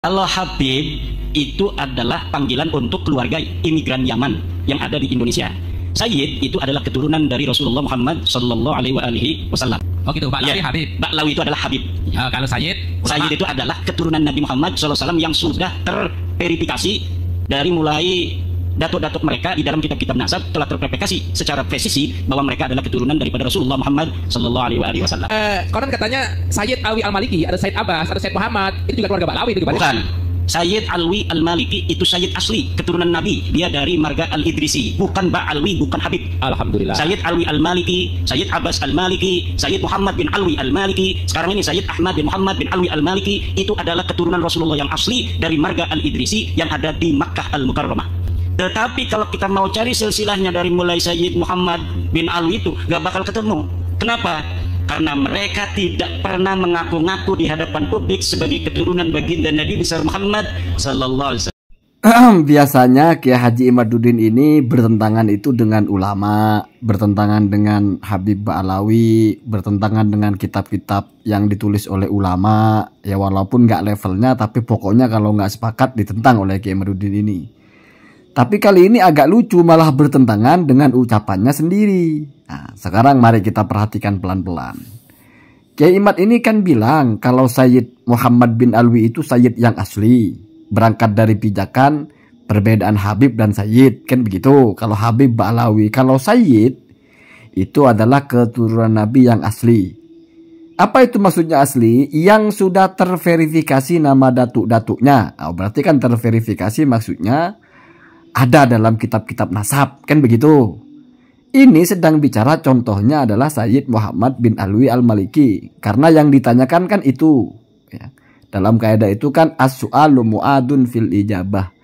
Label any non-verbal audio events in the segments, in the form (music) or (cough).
Kalau Habib itu adalah panggilan untuk keluarga imigran Yaman yang ada di Indonesia. Sayyid itu adalah keturunan dari Rasulullah Muhammad Sallallahu Alaihi Wasallam. Oh gitu, Pak. ya. Habib. Lawi itu adalah Habib. Ya, kalau Sayyid, ulama. Sayyid itu adalah keturunan Nabi Muhammad Sallallahu Alaihi Wasallam yang sudah terverifikasi dari mulai datuk-datuk mereka di dalam kitab-kitab nasab telah terpverifikasi secara presisi bahwa mereka adalah keturunan daripada Rasulullah Muhammad sallallahu alaihi wasallam. Eh, konon katanya Sayyid Alwi Al-Maliki, ada Sayyid Abbas, ada Sayyid Muhammad, itu juga keluarga Balawi itu Bukan. Sayyid Alwi Al-Maliki itu Sayyid asli, keturunan Nabi. Dia dari marga Al-Idrisi, bukan Ba Alwi, bukan Habib. Alhamdulillah. Sayyid Alwi Al-Maliki, Sayyid Abbas Al-Maliki, Sayyid Muhammad bin Alwi Al-Maliki. Sekarang ini Sayyid Ahmad bin Muhammad bin Alwi Al-Maliki itu adalah keturunan Rasulullah yang asli dari marga Al-Idrisi yang ada di Makkah Al-Mukarramah. Tetapi kalau kita mau cari silsilahnya dari mulai Sayyid Muhammad bin Alwi itu gak bakal ketemu. Kenapa? Karena mereka tidak pernah mengaku-ngaku di hadapan publik sebagai keturunan baginda Nabi besar Muhammad Sallallahu Alaihi Wasallam. Biasanya Kiai Haji Imaduddin ini bertentangan itu dengan ulama, bertentangan dengan Habib Ba'alawi, bertentangan dengan kitab-kitab yang ditulis oleh ulama. Ya walaupun nggak levelnya, tapi pokoknya kalau nggak sepakat ditentang oleh Kiai Imaduddin ini. Tapi kali ini agak lucu malah bertentangan dengan ucapannya sendiri. Nah, sekarang mari kita perhatikan pelan-pelan. Kiai Imat ini kan bilang kalau Sayyid Muhammad bin Alwi itu Sayyid yang asli. Berangkat dari pijakan perbedaan Habib dan Sayyid. Kan begitu. Kalau Habib Balawi, Kalau Sayyid itu adalah keturunan Nabi yang asli. Apa itu maksudnya asli? Yang sudah terverifikasi nama datuk-datuknya. Oh berarti kan terverifikasi maksudnya ada dalam kitab-kitab nasab, kan begitu. Ini sedang bicara contohnya adalah Sayyid Muhammad bin Alwi al-Maliki. Karena yang ditanyakan kan itu. Ya. Dalam kaidah itu kan as-su'alu mu'adun fil ijabah.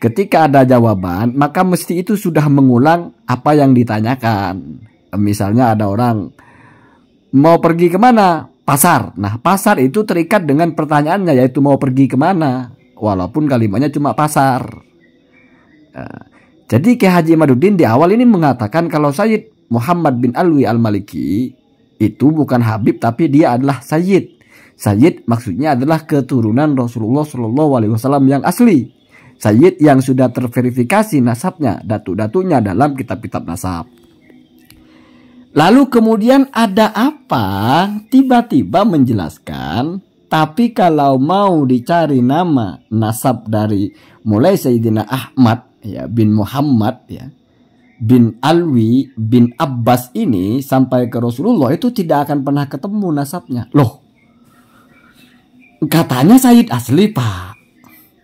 Ketika ada jawaban, maka mesti itu sudah mengulang apa yang ditanyakan. Misalnya ada orang mau pergi kemana? Pasar. Nah, pasar itu terikat dengan pertanyaannya yaitu mau pergi kemana? Walaupun kalimatnya cuma pasar. Ya. jadi Ki Haji madudin di awal ini mengatakan kalau Sayyid Muhammad bin Alwi Al-Maliki itu bukan Habib tapi dia adalah Sayyid. Sayyid maksudnya adalah keturunan Rasulullah Shallallahu Alaihi Wasallam yang asli. Sayyid yang sudah terverifikasi nasabnya, datu-datunya dalam kitab-kitab nasab. Lalu kemudian ada apa tiba-tiba menjelaskan tapi kalau mau dicari nama nasab dari mulai Sayyidina Ahmad ya bin Muhammad ya bin Alwi bin Abbas ini sampai ke Rasulullah itu tidak akan pernah ketemu nasabnya. Loh. Katanya Said asli, Pak.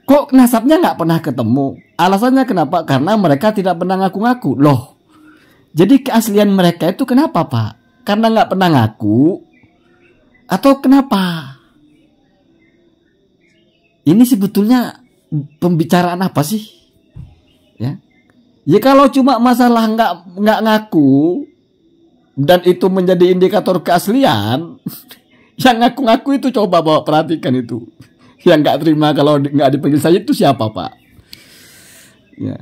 Kok nasabnya nggak pernah ketemu? Alasannya kenapa? Karena mereka tidak pernah ngaku-ngaku. Loh. Jadi keaslian mereka itu kenapa, Pak? Karena nggak pernah ngaku? Atau kenapa? Ini sebetulnya pembicaraan apa sih? Ya. Ya kalau cuma masalah nggak nggak ngaku dan itu menjadi indikator keaslian, (laughs) yang ngaku-ngaku itu coba bawa perhatikan itu. Yang nggak terima kalau nggak dipanggil saja itu siapa pak? Ya.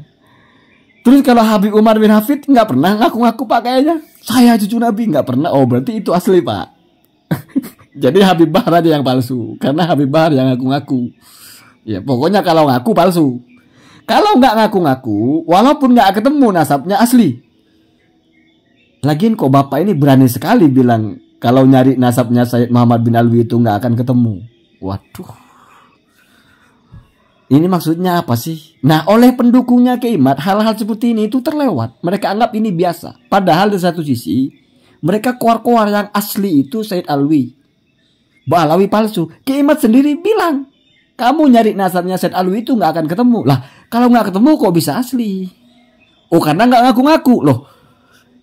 Terus kalau Habib Umar bin Hafid nggak pernah ngaku-ngaku pak kayaknya saya cucu Nabi nggak pernah. Oh berarti itu asli pak. (laughs) Jadi Habib Bahar aja yang palsu karena Habib Bahar yang ngaku-ngaku. Ya pokoknya kalau ngaku palsu. Kalau nggak ngaku-ngaku, walaupun nggak ketemu nasabnya asli. Lagian kok bapak ini berani sekali bilang kalau nyari nasabnya Said Muhammad bin Alwi itu nggak akan ketemu. Waduh. Ini maksudnya apa sih? Nah, oleh pendukungnya Keimat, hal-hal seperti ini itu terlewat. Mereka anggap ini biasa. Padahal di satu sisi, mereka keluar-keluar yang asli itu Said Alwi. Balawi palsu. Keimat sendiri bilang, kamu nyari nasabnya Said Alwi itu nggak akan ketemu. Lah, kalau nggak ketemu kok bisa asli? Oh karena nggak ngaku-ngaku loh.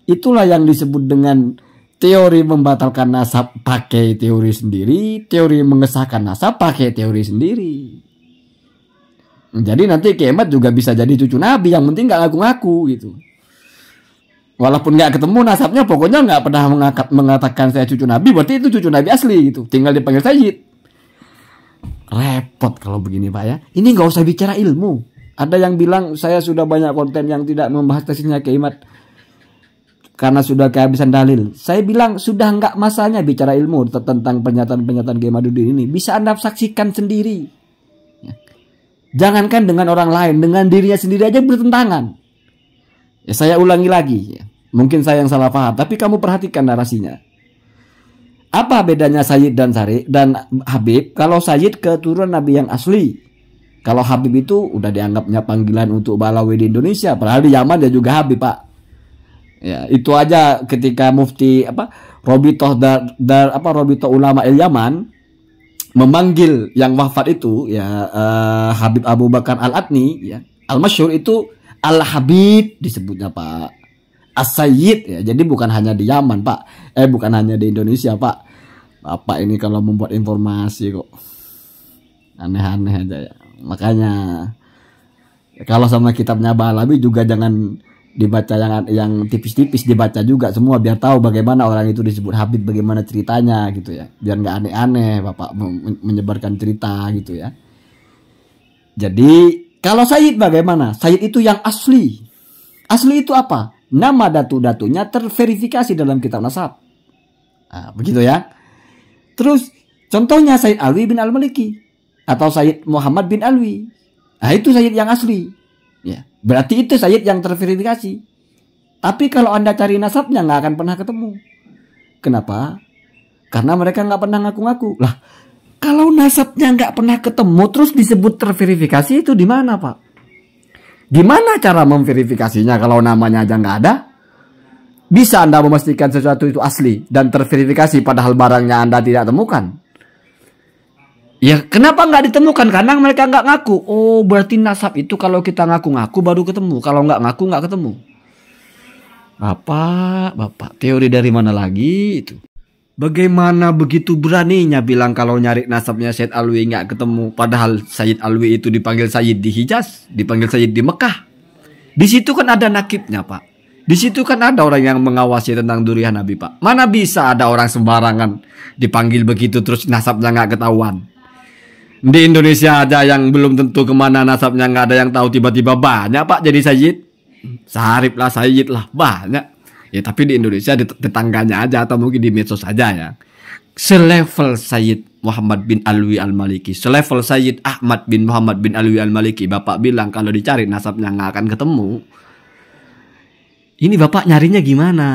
Itulah yang disebut dengan teori membatalkan nasab pakai teori sendiri, teori mengesahkan nasab pakai teori sendiri. Jadi nanti kemat juga bisa jadi cucu Nabi yang penting nggak ngaku-ngaku gitu. Walaupun nggak ketemu nasabnya, pokoknya nggak pernah mengakat, mengatakan saya cucu Nabi, berarti itu cucu Nabi asli gitu. Tinggal dipanggil Sayyid. Repot kalau begini Pak ya. Ini nggak usah bicara ilmu. Ada yang bilang saya sudah banyak konten yang tidak membahas tesisnya keimat karena sudah kehabisan dalil. Saya bilang sudah nggak masanya bicara ilmu tentang pernyataan-pernyataan Kiai Madudin ini. Bisa Anda saksikan sendiri. Ya. Jangankan dengan orang lain, dengan dirinya sendiri aja bertentangan. Ya, saya ulangi lagi. Ya. Mungkin saya yang salah paham, tapi kamu perhatikan narasinya. Apa bedanya Sayyid dan Sari dan Habib? Kalau Sayyid keturunan Nabi yang asli, kalau Habib itu udah dianggapnya panggilan untuk balawi di Indonesia, padahal di Yaman dia juga Habib, Pak. Ya, itu aja ketika mufti apa Robito dar, dar apa Robito ulama El Yaman memanggil yang wafat itu ya uh, Habib Abu Bakar Al Atni ya Al Masyur itu Al Habib disebutnya Pak As-Sayyid ya. Jadi bukan hanya di Yaman, Pak. Eh bukan hanya di Indonesia, Pak. Bapak ini kalau membuat informasi kok aneh-aneh aja ya makanya kalau sama kitabnya Balabi juga jangan dibaca yang yang tipis-tipis dibaca juga semua biar tahu bagaimana orang itu disebut Habib bagaimana ceritanya gitu ya biar nggak aneh-aneh bapak menyebarkan cerita gitu ya jadi kalau Sayyid bagaimana Sayyid itu yang asli asli itu apa nama datu-datunya terverifikasi dalam kitab nasab nah, begitu ya terus contohnya Sayyid Alwi bin Al-Maliki atau Sayyid Muhammad bin Alwi. Nah, itu Sayyid yang asli. Ya. Berarti itu Sayyid yang terverifikasi. Tapi kalau Anda cari nasabnya nggak akan pernah ketemu. Kenapa? Karena mereka nggak pernah ngaku-ngaku. Lah, kalau nasabnya nggak pernah ketemu terus disebut terverifikasi itu di mana Pak? Gimana cara memverifikasinya kalau namanya aja nggak ada? Bisa Anda memastikan sesuatu itu asli dan terverifikasi padahal barangnya Anda tidak temukan? Ya kenapa nggak ditemukan? Karena mereka nggak ngaku. Oh berarti nasab itu kalau kita ngaku-ngaku baru ketemu. Kalau nggak ngaku nggak ketemu. Apa bapak, teori dari mana lagi itu? Bagaimana begitu beraninya bilang kalau nyari nasabnya Syed Alwi nggak ketemu, padahal Syed Alwi itu dipanggil Syed di Hijaz, dipanggil Syed di Mekah. Di situ kan ada nakibnya pak. Di situ kan ada orang yang mengawasi tentang durian Nabi pak. Mana bisa ada orang sembarangan dipanggil begitu terus nasabnya nggak ketahuan? Di Indonesia aja yang belum tentu kemana nasabnya nggak ada yang tahu tiba-tiba banyak pak jadi Sayyid. Sarip lah, Sayyid lah, banyak. Ya tapi di Indonesia di tetangganya aja atau mungkin di medsos aja ya. Selevel Sayyid Muhammad bin Alwi Al-Maliki, selevel Sayyid Ahmad bin Muhammad bin Alwi Al-Maliki. Bapak bilang kalau dicari nasabnya nggak akan ketemu ini bapak nyarinya gimana?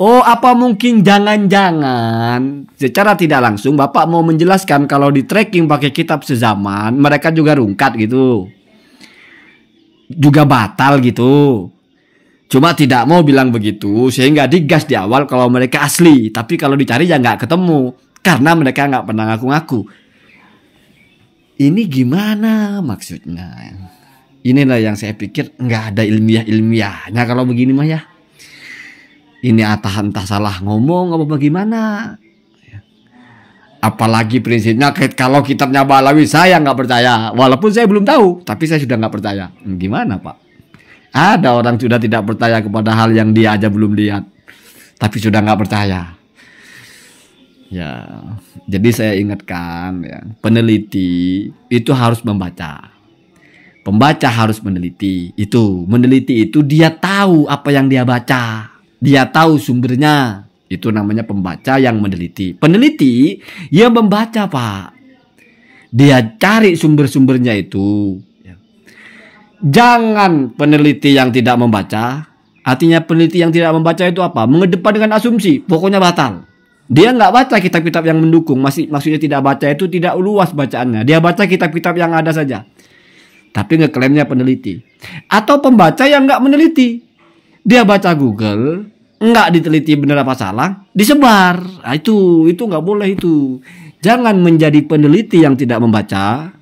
Oh, apa mungkin jangan-jangan secara tidak langsung bapak mau menjelaskan kalau di tracking pakai kitab sezaman mereka juga rungkat gitu, juga batal gitu. Cuma tidak mau bilang begitu sehingga digas di awal kalau mereka asli, tapi kalau dicari ya nggak ketemu karena mereka nggak pernah ngaku-ngaku. Ini gimana maksudnya? Inilah yang saya pikir nggak ada ilmiah-ilmiahnya kalau begini mah ya. Ini atah entah salah ngomong apa bagaimana. Ya. Apalagi prinsipnya kalau kitabnya Balawi saya nggak percaya. Walaupun saya belum tahu, tapi saya sudah nggak percaya. Gimana Pak? Ada orang sudah tidak percaya kepada hal yang dia aja belum lihat, tapi sudah nggak percaya. Ya, jadi saya ingatkan ya, peneliti itu harus membaca. Pembaca harus meneliti. Itu, meneliti itu dia tahu apa yang dia baca. Dia tahu sumbernya. Itu namanya pembaca yang meneliti. Peneliti yang membaca, Pak. Dia cari sumber-sumbernya itu. Ya. Jangan peneliti yang tidak membaca. Artinya peneliti yang tidak membaca itu apa? dengan asumsi, pokoknya batal. Dia nggak baca kitab-kitab yang mendukung, masih maksudnya tidak baca itu tidak luas bacaannya. Dia baca kitab-kitab yang ada saja tapi ngeklaimnya peneliti. Atau pembaca yang nggak meneliti. Dia baca Google, nggak diteliti benar apa salah, disebar. Nah, itu itu nggak boleh itu. Jangan menjadi peneliti yang tidak membaca.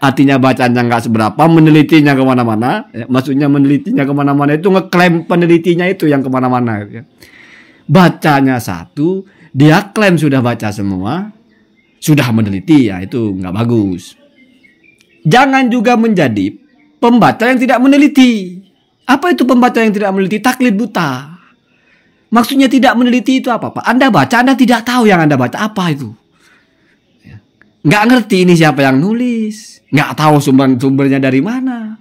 Artinya bacanya nggak seberapa, menelitinya kemana-mana. Ya, maksudnya menelitinya kemana-mana itu ngeklaim penelitinya itu yang kemana-mana. Ya. Bacanya satu, dia klaim sudah baca semua, sudah meneliti ya itu nggak bagus. Jangan juga menjadi pembaca yang tidak meneliti. Apa itu pembaca yang tidak meneliti? Taklid buta. Maksudnya tidak meneliti itu apa, Pak? Anda baca, Anda tidak tahu yang Anda baca apa itu. Ya. Nggak ngerti ini siapa yang nulis. Nggak tahu sumber sumbernya dari mana.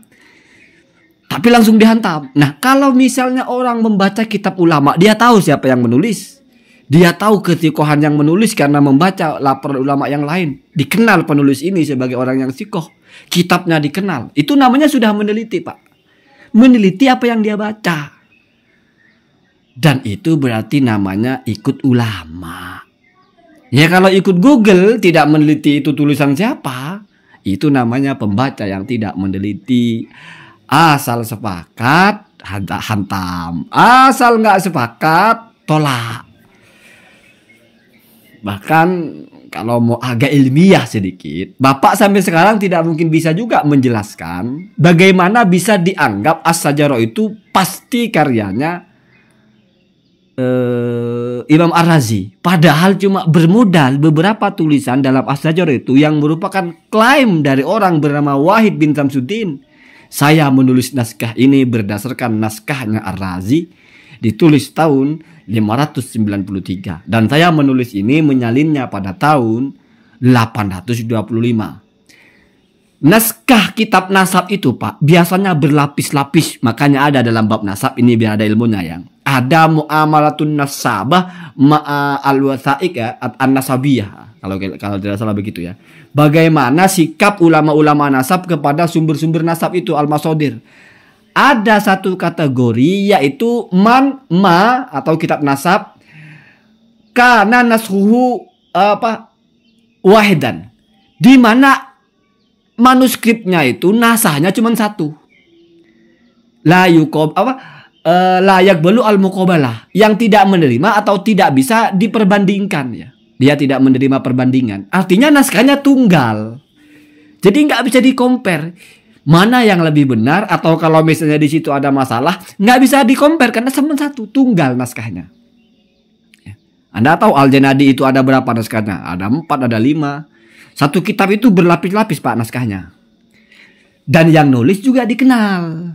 Tapi langsung dihantam. Nah, kalau misalnya orang membaca kitab ulama, dia tahu siapa yang menulis. Dia tahu ketikohan yang menulis karena membaca laporan ulama yang lain. Dikenal penulis ini sebagai orang yang sikoh kitabnya dikenal. Itu namanya sudah meneliti, Pak. Meneliti apa yang dia baca. Dan itu berarti namanya ikut ulama. Ya kalau ikut Google tidak meneliti itu tulisan siapa, itu namanya pembaca yang tidak meneliti. Asal sepakat hantam, asal nggak sepakat tolak. Bahkan kalau mau agak ilmiah sedikit, Bapak sampai sekarang tidak mungkin bisa juga menjelaskan bagaimana bisa dianggap As-Sajaro itu pasti karyanya eh, Imam Ar-Razi. Padahal cuma bermodal beberapa tulisan dalam As-Sajaro itu yang merupakan klaim dari orang bernama Wahid bin Samsudin. Saya menulis naskah ini berdasarkan naskahnya Ar-Razi ditulis tahun 593 dan saya menulis ini menyalinnya pada tahun 825. Naskah kitab nasab itu pak biasanya berlapis-lapis makanya ada dalam bab nasab ini biar ada ilmunya yang ada muamalatun nasabah ma'a al wasaik ya an nasabiyah kalau kalau tidak salah begitu ya bagaimana sikap ulama-ulama nasab kepada sumber-sumber nasab itu al masodir ada satu kategori yaitu man ma atau kitab nasab karena nasruhu apa wahidan di mana manuskripnya itu nasahnya cuma satu la yukob apa e, layak belu al mukobalah yang tidak menerima atau tidak bisa diperbandingkan ya dia tidak menerima perbandingan artinya naskahnya tunggal jadi nggak bisa dikompar mana yang lebih benar atau kalau misalnya di situ ada masalah nggak bisa dikompar karena cuma satu tunggal naskahnya. Ya. Anda tahu Al Janadi itu ada berapa naskahnya? Ada empat, ada lima. Satu kitab itu berlapis-lapis pak naskahnya. Dan yang nulis juga dikenal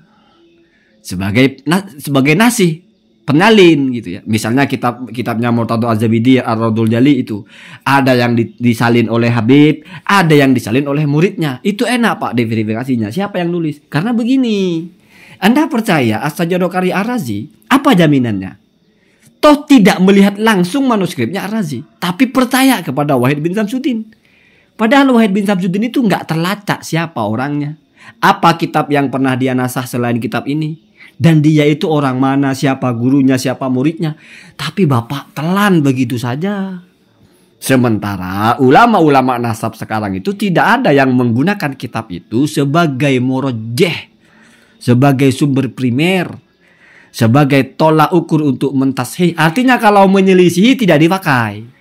sebagai sebagai nasi penyalin gitu ya. Misalnya kitab kitabnya Murtado Az-Zabidi Ar-Radul Jali itu ada yang disalin oleh Habib, ada yang disalin oleh muridnya. Itu enak Pak diverifikasinya. Siapa yang nulis? Karena begini. Anda percaya as Astajodo karya razi Apa jaminannya? Toh tidak melihat langsung manuskripnya ar-Razi, tapi percaya kepada Wahid bin Samsudin. Padahal Wahid bin Samsudin itu nggak terlacak siapa orangnya. Apa kitab yang pernah dia nasah selain kitab ini? dan dia itu orang mana, siapa gurunya, siapa muridnya. Tapi Bapak telan begitu saja. Sementara ulama-ulama nasab sekarang itu tidak ada yang menggunakan kitab itu sebagai morojeh, sebagai sumber primer, sebagai tolak ukur untuk mentasih. Artinya kalau menyelisihi tidak dipakai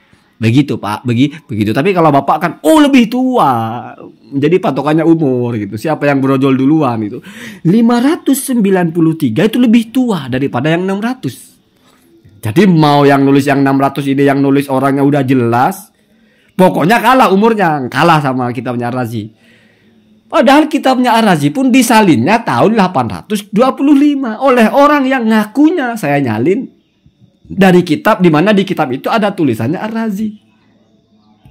begitu pak begi begitu tapi kalau bapak kan oh lebih tua jadi patokannya umur gitu siapa yang brojol duluan itu 593 itu lebih tua daripada yang 600 jadi mau yang nulis yang 600 ini yang nulis orangnya udah jelas pokoknya kalah umurnya kalah sama kita punya Razi Padahal kitabnya Arazi pun disalinnya tahun 825 oleh orang yang ngakunya saya nyalin dari kitab di mana di kitab itu ada tulisannya Ar-Razi.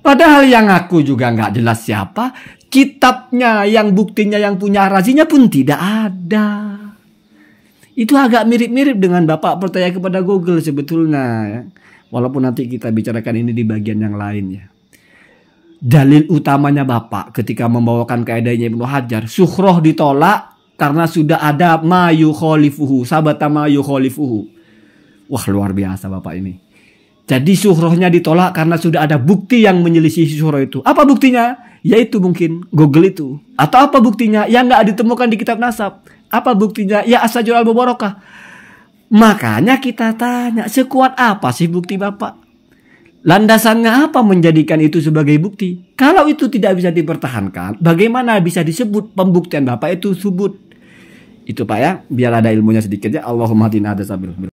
Padahal yang aku juga nggak jelas siapa, kitabnya yang buktinya yang punya Ar-Razinya pun tidak ada. Itu agak mirip-mirip dengan Bapak percaya kepada Google sebetulnya. Ya. Walaupun nanti kita bicarakan ini di bagian yang lainnya. Dalil utamanya Bapak ketika membawakan kaidahnya Ibnu Hajar, suhroh ditolak karena sudah ada mayu khalifuhu sabata mayu khalifuhu. Wah luar biasa Bapak ini. Jadi suhrohnya ditolak karena sudah ada bukti yang menyelisih suhroh itu. Apa buktinya? Yaitu mungkin Google itu. Atau apa buktinya? Yang nggak ditemukan di kitab nasab. Apa buktinya? Ya asajur al mubarakah. Makanya kita tanya, sekuat apa sih bukti Bapak? Landasannya apa menjadikan itu sebagai bukti? Kalau itu tidak bisa dipertahankan, bagaimana bisa disebut pembuktian Bapak itu subut? Itu Pak ya, biar ada ilmunya sedikit ya. Allahumma hadina ada